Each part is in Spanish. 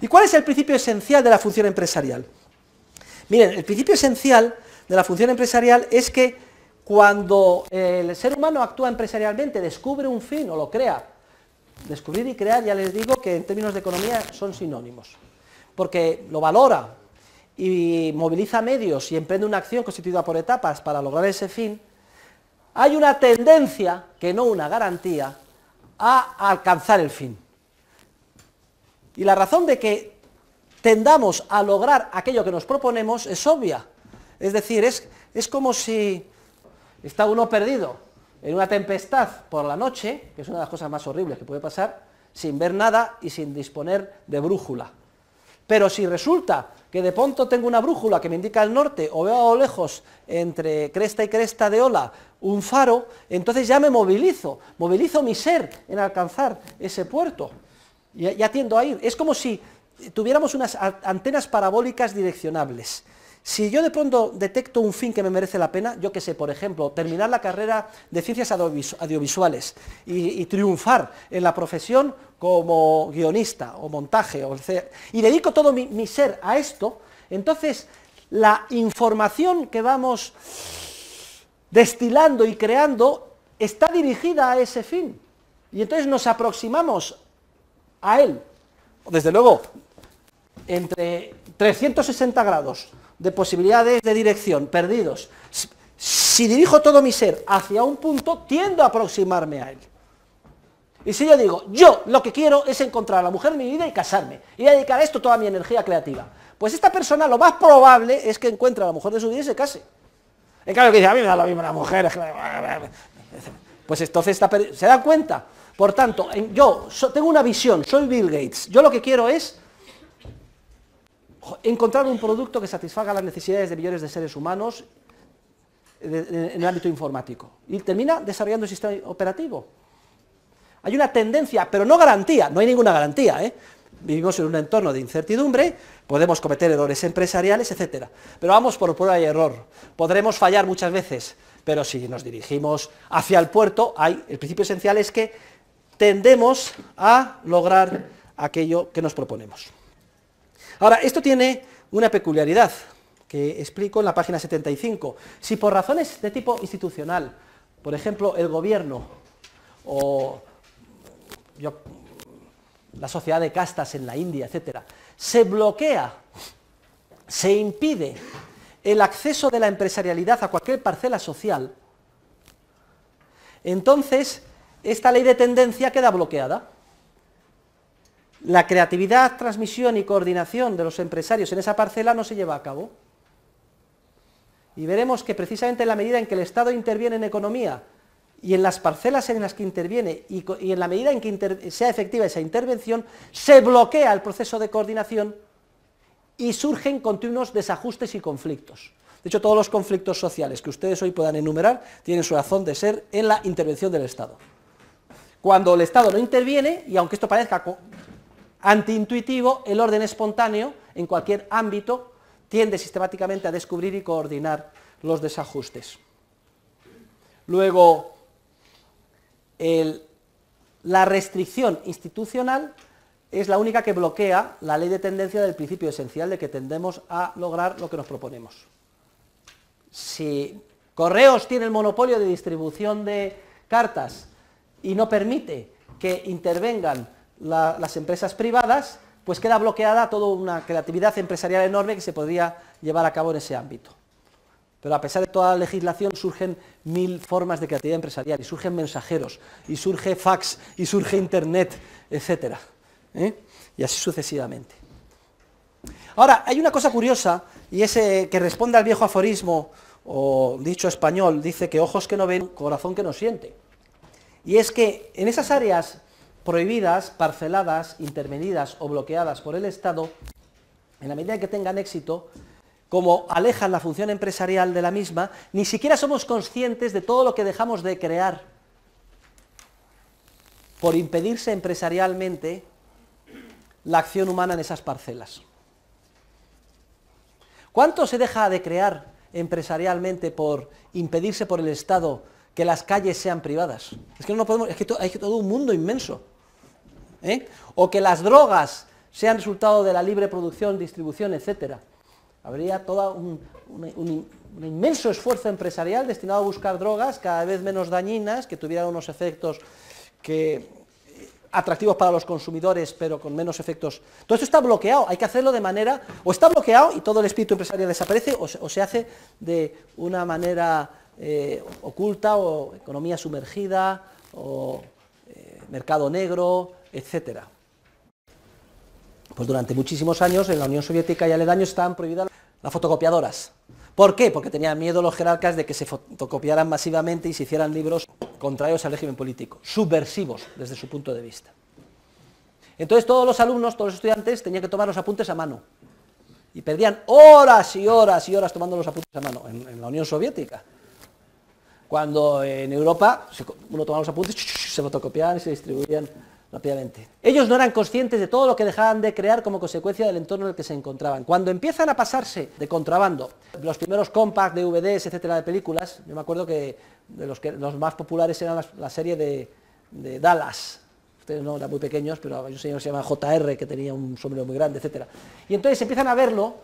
¿Y cuál es el principio esencial de la función empresarial? Miren, el principio esencial de la función empresarial es que cuando el ser humano actúa empresarialmente, descubre un fin o lo crea, descubrir y crear ya les digo que en términos de economía son sinónimos, porque lo valora y moviliza medios y emprende una acción constituida por etapas para lograr ese fin, hay una tendencia, que no una garantía, a alcanzar el fin. Y la razón de que tendamos a lograr aquello que nos proponemos es obvia. Es decir, es, es como si está uno perdido en una tempestad por la noche, que es una de las cosas más horribles que puede pasar, sin ver nada y sin disponer de brújula. Pero si resulta que de pronto tengo una brújula que me indica el norte o veo a lo lejos entre cresta y cresta de ola un faro, entonces ya me movilizo, movilizo mi ser en alcanzar ese puerto. ...y atiendo a ir. Es como si tuviéramos unas antenas parabólicas direccionables. Si yo de pronto detecto un fin que me merece la pena, yo que sé, por ejemplo, terminar la carrera de ciencias audiovisuales y, triunfar en la profesión como guionista o montaje, o y dedico todo mi ser a esto, entonces la información que vamos destilando y creando está dirigida a ese fin. Y entonces nos aproximamos a él. Desde luego, entre 360 grados de posibilidades de dirección perdidos, si dirijo todo mi ser hacia un punto, tiendo a aproximarme a él. Y si yo digo, yo lo que quiero es encontrar a la mujer de mi vida y casarme, y dedicar a esto toda mi energía creativa, pues esta persona lo más probable es que encuentre a la mujer de su vida y se case. En cambio que dice, a mí me da lo mismo la mujer, pues entonces se da cuenta por tanto, yo tengo una visión, soy Bill Gates. Yo lo que quiero es encontrar un producto que satisfaga las necesidades de millones de seres humanos eh, en el ámbito informático. Y termina desarrollando el sistema operativo. Hay una tendencia, pero no garantía, no hay ninguna garantía. ¿eh? Vivimos en un entorno de incertidumbre, podemos cometer errores empresariales, etc. Pero vamos por prueba y error. Podremos fallar muchas veces, pero si nos dirigimos hacia el puerto, el principio esencial es que tendemos a lograr aquello que nos proponemos. Ahora, esto tiene una peculiaridad que explico en la página 75. Si por razones de tipo institucional, por ejemplo, el gobierno o la sociedad de castas en la India, etc., se bloquea, se impide el acceso de la empresarialidad a cualquier parcela social, entonces esta ley de tendencia queda bloqueada. La creatividad, transmisión y coordinación de los empresarios en esa parcela no se lleva a cabo. Y veremos que precisamente en la medida en que el Estado interviene en economía y en las parcelas en las que interviene y, en la medida en que sea efectiva esa intervención, se bloquea el proceso de coordinación y surgen continuos desajustes y conflictos. De hecho, todos los conflictos sociales que ustedes hoy puedan enumerar tienen su razón de ser en la intervención del Estado cuando el Estado no interviene, y aunque esto parezca antiintuitivo, el orden espontáneo en cualquier ámbito tiende sistemáticamente a descubrir y coordinar los desajustes. Luego, la restricción institucional es la única que bloquea la ley de tendencia del principio esencial de que tendemos a lograr lo que nos proponemos. Si Correos tiene el monopolio de distribución de cartas y no permite que intervengan las empresas privadas, pues queda bloqueada toda una creatividad empresarial enorme que se podría llevar a cabo en ese ámbito. Pero a pesar de toda la legislación surgen mil formas de creatividad empresarial, y surgen mensajeros, y surge fax, y surge internet, etc. ¿eh? Y así sucesivamente. Ahora, hay una cosa curiosa, y es eh, que responde al viejo aforismo, o dicho español, dice que ojos que no ven, corazón que no siente. Y es que en esas áreas prohibidas, parceladas, intervenidas o bloqueadas por el Estado, en la medida que tengan éxito, como alejan la función empresarial de la misma, ni siquiera somos conscientes de todo lo que dejamos de crear por impedirse empresarialmente la acción humana en esas parcelas. ¿Cuánto se deja de crear empresarialmente por impedirse por el Estado que las calles sean privadas. Es que no podemos, es que hay todo un mundo inmenso. ¿eh? O que las drogas sean resultado de la libre producción, distribución, etc. Habría todo un, inmenso esfuerzo empresarial destinado a buscar drogas cada vez menos dañinas, que tuvieran unos efectos que, eh, atractivos para los consumidores, pero con menos efectos. Todo esto está bloqueado, hay que hacerlo de manera, o está bloqueado y todo el espíritu empresarial desaparece, o se hace de una manera eh, oculta o economía sumergida o eh, mercado negro, etc. Pues durante muchísimos años en la Unión Soviética y aledaños estaban prohibidas las fotocopiadoras. ¿Por qué? Porque tenían miedo los jerarcas de que se fotocopiaran masivamente y se hicieran libros contrarios al régimen político, subversivos desde su punto de vista. Entonces todos los alumnos, todos los estudiantes tenían que tomar los apuntes a mano. Y perdían horas y horas y horas tomando los apuntes a mano en la Unión Soviética cuando en Europa uno tomaba los apuntes, se fotocopiaban y se distribuían rápidamente. Ellos no eran conscientes de todo lo que dejaban de crear como consecuencia del entorno en el que se encontraban. Cuando empiezan a pasarse de contrabando, los primeros de DVDs, etcétera, de películas, yo me acuerdo que, de los, los, más populares eran la serie de, Dallas. Ustedes no eran muy pequeños, pero hay un señor que se llama JR que tenía un sombrero muy grande, etcétera. Y entonces empiezan a verlo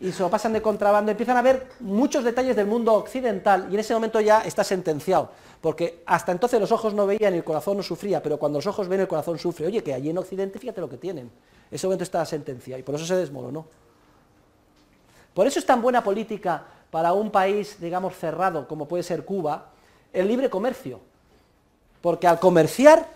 y se lo pasan de contrabando, empiezan a ver muchos detalles del mundo occidental y en ese momento ya está sentenciado, porque hasta entonces los ojos no veían y el corazón no sufría, pero cuando los ojos ven el corazón sufre. Oye, que allí en Occidente fíjate lo que tienen. Ese momento está sentenciado y por eso se desmoronó. Por eso es tan buena política para un país, digamos, cerrado como puede ser Cuba, el libre comercio. Porque al comerciar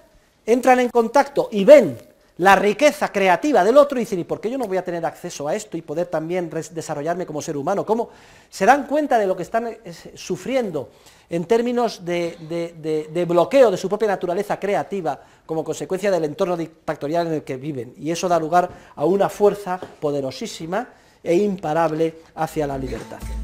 entran en contacto y ven la riqueza creativa del otro y dicen, ¿y por qué yo no voy a tener acceso a esto y poder también desarrollarme como ser humano? ¿Cómo se dan cuenta de lo que están sufriendo en términos de, de bloqueo de su propia naturaleza creativa como consecuencia del entorno dictatorial en el que viven? Y eso da lugar a una fuerza poderosísima e imparable hacia la libertad.